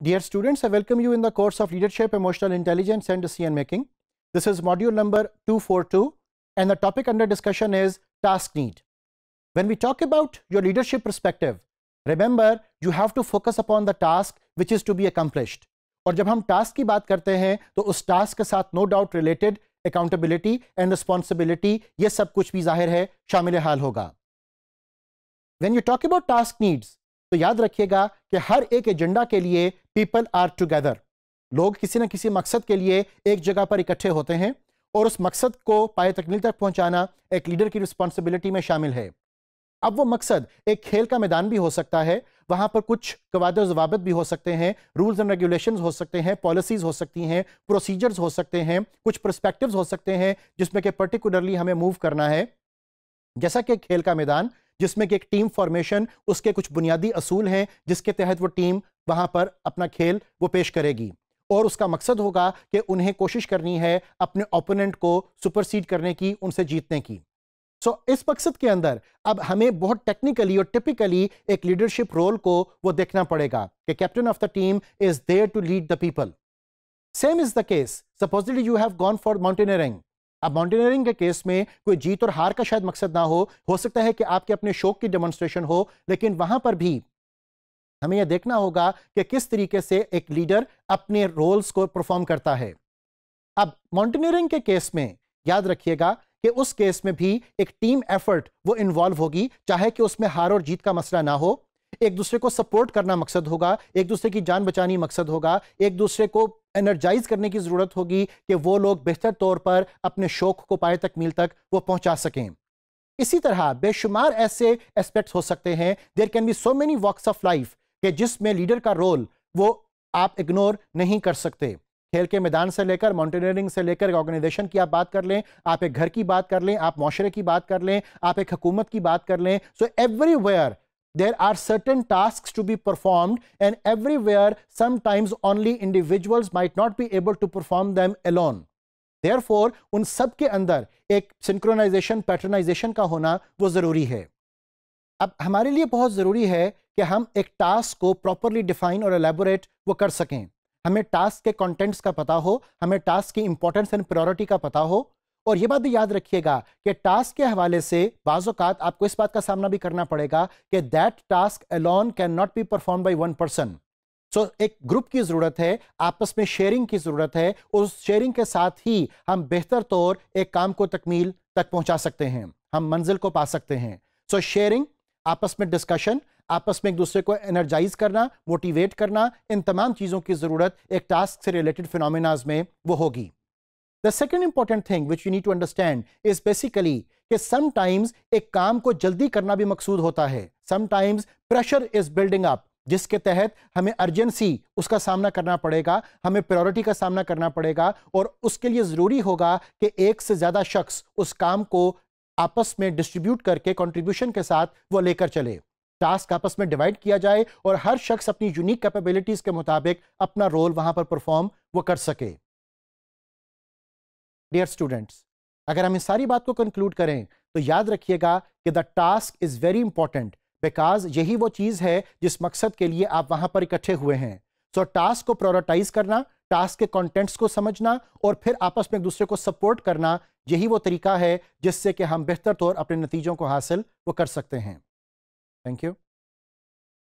Dear students, I welcome you in the course of Leadership, Emotional Intelligence and Decision Making. This is module number 242 and the topic under discussion is task need. When we talk about your leadership perspective, remember you have to focus upon the task which is to be accomplished. और जब हम task की बात करते हैं तो उस task के साथ no doubt related accountability and responsibility ये सब कुछ भी जाहिर है शामिल हाल होगा When you talk about task needs, तो याद रखिएगा कि हर एक एजेंडा के लिए पीपल आर टुगेदर लोग किसी न किसी मकसद के लिए एक जगह पर इकट्ठे होते हैं और उस मकसद को पाए तकमील तक पहुंचाना एक लीडर की रिस्पॉन्सिबिलिटी में शामिल है अब वो मकसद एक खेल का मैदान भी हो सकता है वहां पर कुछ कवाद जवाबत भी हो सकते हैं रूल्स एंड रेगुलेशन हो सकते हैं पॉलिसीज़ हो सकती हैं प्रोसीजर्स हो सकते हैं कुछ प्रस्पेक्टिव हो सकते हैं जिसमें कि पर्टिकुलरली हमें मूव करना है जैसा कि खेल का मैदान जिसमें कि एक टीम फॉर्मेशन उसके कुछ बुनियादी असूल हैं जिसके तहत वो टीम वहाँ पर अपना खेल वो पेश करेगी और उसका मकसद होगा कि उन्हें कोशिश करनी है अपने ओपोनेंट को सुपरसीड करने की उनसे जीतने की सो so, इस मकसद के अंदर अब हमें बहुत टेक्निकली और टिपिकली एक लीडरशिप रोल को वो देखना पड़ेगा कि captain of the team is there to lead the people same is the case supposedly you have gone for mountaineering अब माउंटेनियरिंग के केस में कोई जीत और हार का शायद मकसद ना हो हो सकता है कि आपके अपने शौक की डेमोन्स्ट्रेशन हो लेकिन वहां पर भी हमें यह देखना होगा कि किस तरीके से एक लीडर अपने रोल्स को परफॉर्म करता है अब माउंटेनियरिंग के केस में याद रखिएगा कि उस केस में भी एक टीम एफर्ट वो इन्वॉल्व होगी चाहे कि उसमें हार और जीत का मसला ना हो एक दूसरे को सपोर्ट करना मकसद होगा एक दूसरे की जान बचानी मकसद होगा एक दूसरे को एनर्जाइज करने की ज़रूरत होगी कि वो लोग बेहतर तौर पर अपने शौक़ को पाए तक मील तक वो पहुंचा सकें इसी तरह बेशुमार ऐसे एस्पेक्ट्स हो सकते हैं there can be so many walks of life के जिसमें लीडर का रोल वो आप इग्नोर नहीं कर सकते खेल के मैदान से लेकर माउंटेनियरिंग से लेकर ऑर्गेनाइजेशन की आप बात कर लें आप एक घर की बात कर लें आप माशरे की बात कर लें आप एक हकूमत की बात कर लें so everywhere there are certain tasks to be performed and everywhere sometimes only individuals might not be able to perform them alone therefore उन सब के अंदर एक सिंक्रोनाइजेशन पैटर्नाइजेशन का होना वो ज़रूरी है अब हमारे लिए बहुत ज़रूरी है कि हम एक टास्क को प्रॉपरली डिफाइन और एलेबोरेट वो कर सकें हमें टास्क के कंटेंट्स का पता हो हमें टास्क की इंपॉर्टेंस एंड प्रायोरिटी का पता हो और ये बात भी याद रखिएगा कि टास्क के हवाले से बाज़ात आपको इस बात का सामना भी करना पड़ेगा कि that task alone can not be perform by one person so एक ग्रुप की ज़रूरत है आपस में शेयरिंग की ज़रूरत है उस शेयरिंग के साथ ही हम बेहतर तौर एक काम को तकमील तक पहुंचा सकते हैं हम मंजिल को पा सकते हैं सो so, शेयरिंग आपस में डिस्कशन आपस में एक दूसरे को एनर्जाइज करना मोटिवेट करना इन तमाम चीज़ों की ज़रूरत एक टास्क से रिलेटेड फिनोमिनाज में वो होगी The second important thing which you need to understand is basically कि sometimes एक काम को जल्दी करना भी मकसूद होता है sometimes pressure is building up जिसके तहत हमें अर्जेंसी उसका सामना करना पड़ेगा हमें प्रायोरिटी का सामना करना पड़ेगा और उसके लिए ज़रूरी होगा कि एक से ज़्यादा शख्स उस काम को आपस में डिस्ट्रीब्यूट करके कंट्रीब्यूशन के साथ वो लेकर चले टास्क आपस में डिवाइड किया जाए और हर शख्स अपनी यूनिक कैपेबिलिटीज़ के मुताबिक अपना रोल वहाँ पर परफॉर्म वो कर सके डियर स्टूडेंट्स अगर हम इस सारी बात को कंक्लूड करें तो याद रखिएगा कि the task is very important because यही वो चीज़ है जिस मकसद के लिए आप वहां पर इकट्ठे हुए हैं सो so, टास्क को प्रोरिटाइज करना टास्क के कंटेंट्स को समझना और फिर आपस में एक दूसरे को सपोर्ट करना यही वो तरीका है जिससे कि हम बेहतर तौर अपने नतीजों को हासिल वो कर सकते हैं थैंक यू